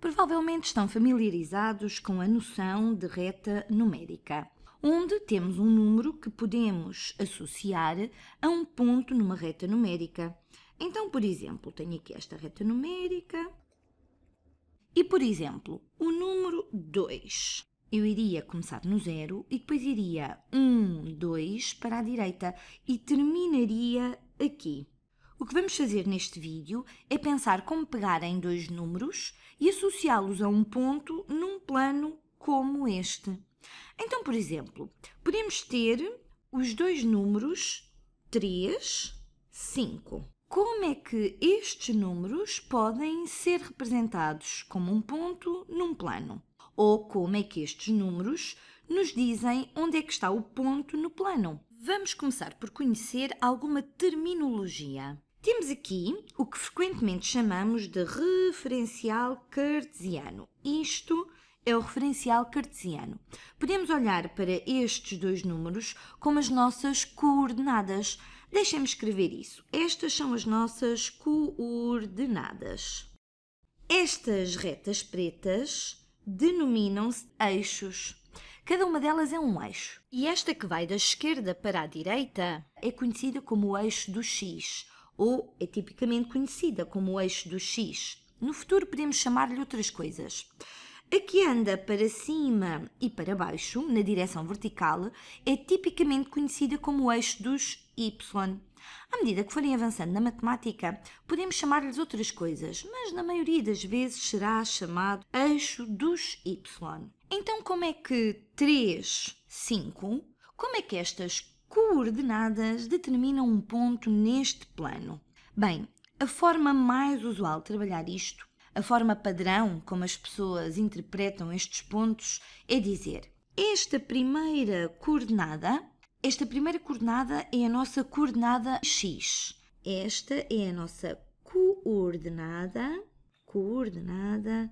Provavelmente estão familiarizados com a noção de reta numérica, onde temos um número que podemos associar a um ponto numa reta numérica. Então, por exemplo, tenho aqui esta reta numérica e, por exemplo, o número 2. Eu iria começar no zero e depois iria 1, um, 2 para a direita e terminaria aqui. O que vamos fazer neste vídeo é pensar como pegar em dois números e associá-los a um ponto num plano como este. Então, por exemplo, podemos ter os dois números 3, 5. Como é que estes números podem ser representados como um ponto num plano? Ou como é que estes números nos dizem onde é que está o ponto no plano? Vamos começar por conhecer alguma terminologia. Temos aqui o que frequentemente chamamos de referencial cartesiano. Isto é o referencial cartesiano. Podemos olhar para estes dois números como as nossas coordenadas. Deixem-me escrever isso. Estas são as nossas coordenadas. Estas retas pretas denominam-se eixos. Cada uma delas é um eixo. E esta que vai da esquerda para a direita é conhecida como o eixo do X ou é tipicamente conhecida como o eixo do X. No futuro podemos chamar-lhe outras coisas. A que anda para cima e para baixo, na direção vertical, é tipicamente conhecida como o eixo dos Y. À medida que forem avançando na matemática, podemos chamar-lhes outras coisas, mas na maioria das vezes será chamado eixo dos Y. Então, como é que 3, 5, como é que estas coordenadas determinam um ponto neste plano. Bem, a forma mais usual de trabalhar isto, a forma padrão como as pessoas interpretam estes pontos, é dizer: esta primeira coordenada, esta primeira coordenada é a nossa coordenada x. Esta é a nossa coordenada, coordenada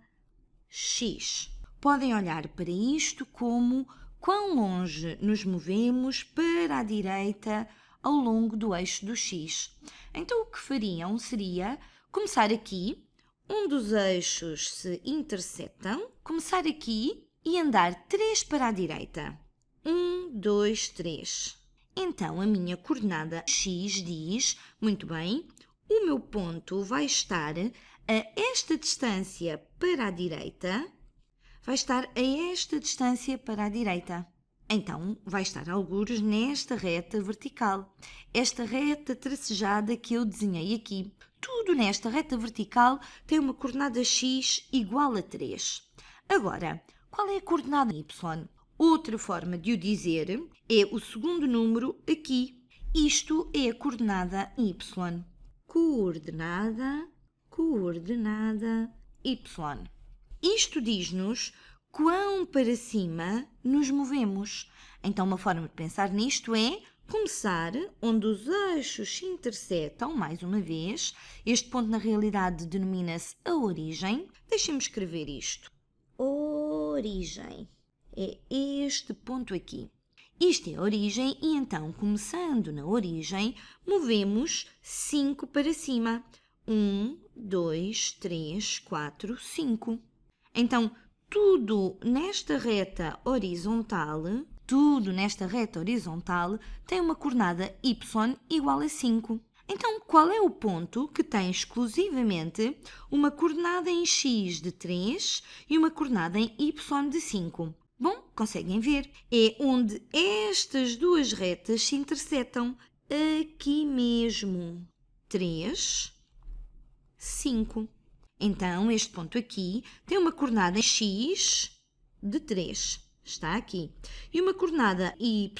x. Podem olhar para isto como quão longe nos movemos para a direita ao longo do eixo do x. Então, o que fariam seria começar aqui, um dos eixos se intersectam, começar aqui e andar 3 para a direita. 1, 2, 3. Então, a minha coordenada x diz, muito bem, o meu ponto vai estar a esta distância para a direita vai estar a esta distância para a direita. Então, vai estar algures nesta reta vertical, esta reta tracejada que eu desenhei aqui. Tudo nesta reta vertical tem uma coordenada x igual a 3. Agora, qual é a coordenada y? Outra forma de o dizer é o segundo número aqui. Isto é a coordenada y. Coordenada, coordenada y. Isto diz-nos quão para cima nos movemos. Então, uma forma de pensar nisto é começar onde os eixos se intersetam, mais uma vez. Este ponto, na realidade, denomina-se a origem. Deixem-me escrever isto. Origem. É este ponto aqui. Isto é a origem e então, começando na origem, movemos 5 para cima. 1, 2, 3, 4, 5. Então, tudo nesta reta horizontal, tudo nesta reta horizontal tem uma coordenada y igual a 5. Então, qual é o ponto que tem exclusivamente uma coordenada em x de 3 e uma coordenada em y de 5? Bom, conseguem ver? É onde estas duas retas se intersectam, aqui mesmo. 3, 5. Então, este ponto aqui tem uma coordenada x de 3, está aqui, e uma coordenada y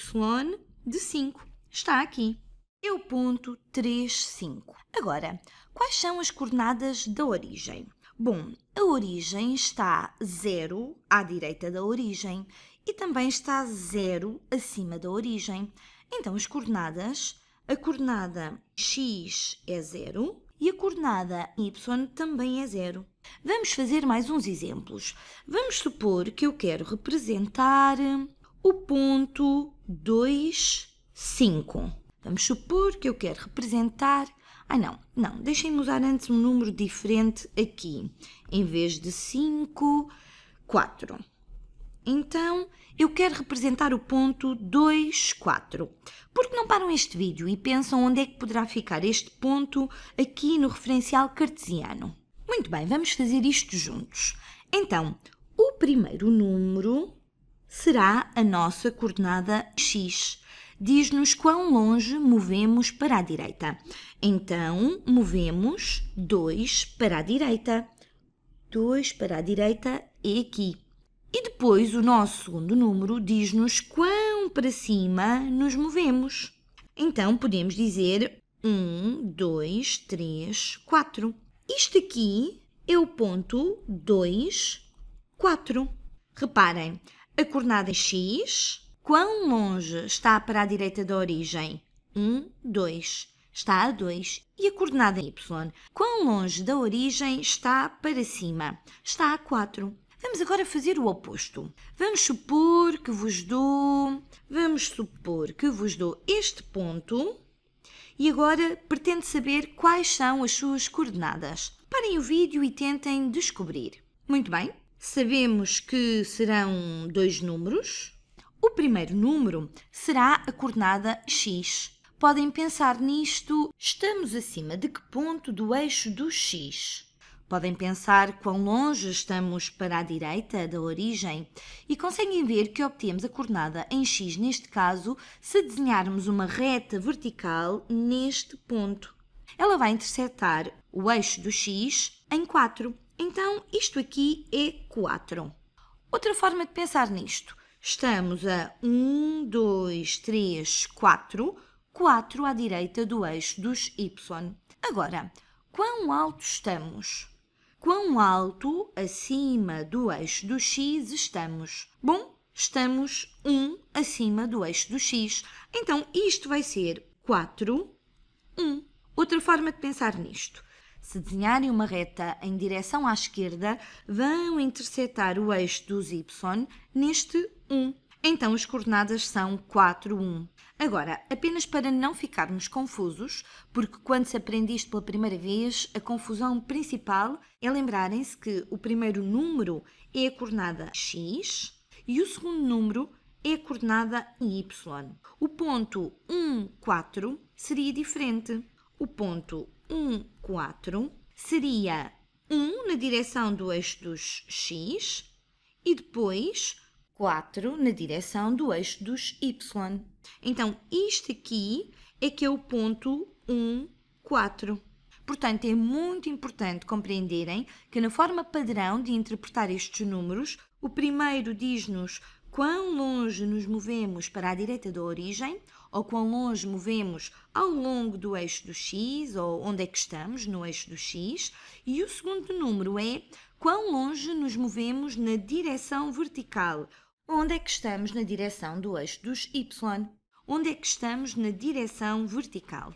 de 5, está aqui. É o ponto 3, 5. Agora, quais são as coordenadas da origem? Bom, a origem está 0 à direita da origem e também está 0 acima da origem. Então, as coordenadas, a coordenada x é 0, e a coordenada y também é zero. Vamos fazer mais uns exemplos. Vamos supor que eu quero representar hum, o ponto 2, 5. Vamos supor que eu quero representar... Ah, não, não, deixem-me usar antes um número diferente aqui. Em vez de 5, 4. Então, eu quero representar o ponto 2, 4. Por que não param este vídeo e pensam onde é que poderá ficar este ponto aqui no referencial cartesiano? Muito bem, vamos fazer isto juntos. Então, o primeiro número será a nossa coordenada x. Diz-nos quão longe movemos para a direita. Então, movemos 2 para a direita. 2 para a direita e aqui. E depois o nosso segundo número diz-nos quão para cima nos movemos. Então podemos dizer 1, 2, 3, 4. Isto aqui é o ponto 2, 4. Reparem, a coordenada é x, quão longe está para a direita da origem? 1, 2. Está a 2. E a coordenada é y, quão longe da origem está para cima? Está a 4. Vamos agora fazer o oposto. Vamos supor que vos dou, vamos supor que vos dou este ponto e agora pretendo saber quais são as suas coordenadas. Parem o vídeo e tentem descobrir. Muito bem, sabemos que serão dois números. O primeiro número será a coordenada x. Podem pensar nisto, estamos acima de que ponto do eixo do x? Podem pensar quão longe estamos para a direita da origem e conseguem ver que obtemos a coordenada em x neste caso se desenharmos uma reta vertical neste ponto. Ela vai interceptar o eixo do x em 4. Então isto aqui é 4. Outra forma de pensar nisto. Estamos a 1, 2, 3, 4, 4 à direita do eixo dos y. Agora, quão alto estamos? quão alto acima do eixo do x estamos. Bom, estamos 1 acima do eixo do x, então isto vai ser 4, 1. Outra forma de pensar nisto. Se desenharem uma reta em direção à esquerda, vão interceptar o eixo dos y neste 1. Então as coordenadas são 4, 1. Agora, apenas para não ficarmos confusos, porque quando se aprende isto pela primeira vez, a confusão principal é lembrarem-se que o primeiro número é a coordenada x e o segundo número é a coordenada y. O ponto 1, 4 seria diferente. O ponto 1, 4 seria 1 na direção do eixo dos x e depois 4 na direção do eixo dos y. Então, isto aqui é que é o ponto 1, 4. Portanto, é muito importante compreenderem que na forma padrão de interpretar estes números, o primeiro diz-nos quão longe nos movemos para a direita da origem, ou quão longe movemos ao longo do eixo do x, ou onde é que estamos no eixo do x, e o segundo número é quão longe nos movemos na direção vertical, Onde é que estamos na direção do eixo dos y? Onde é que estamos na direção vertical?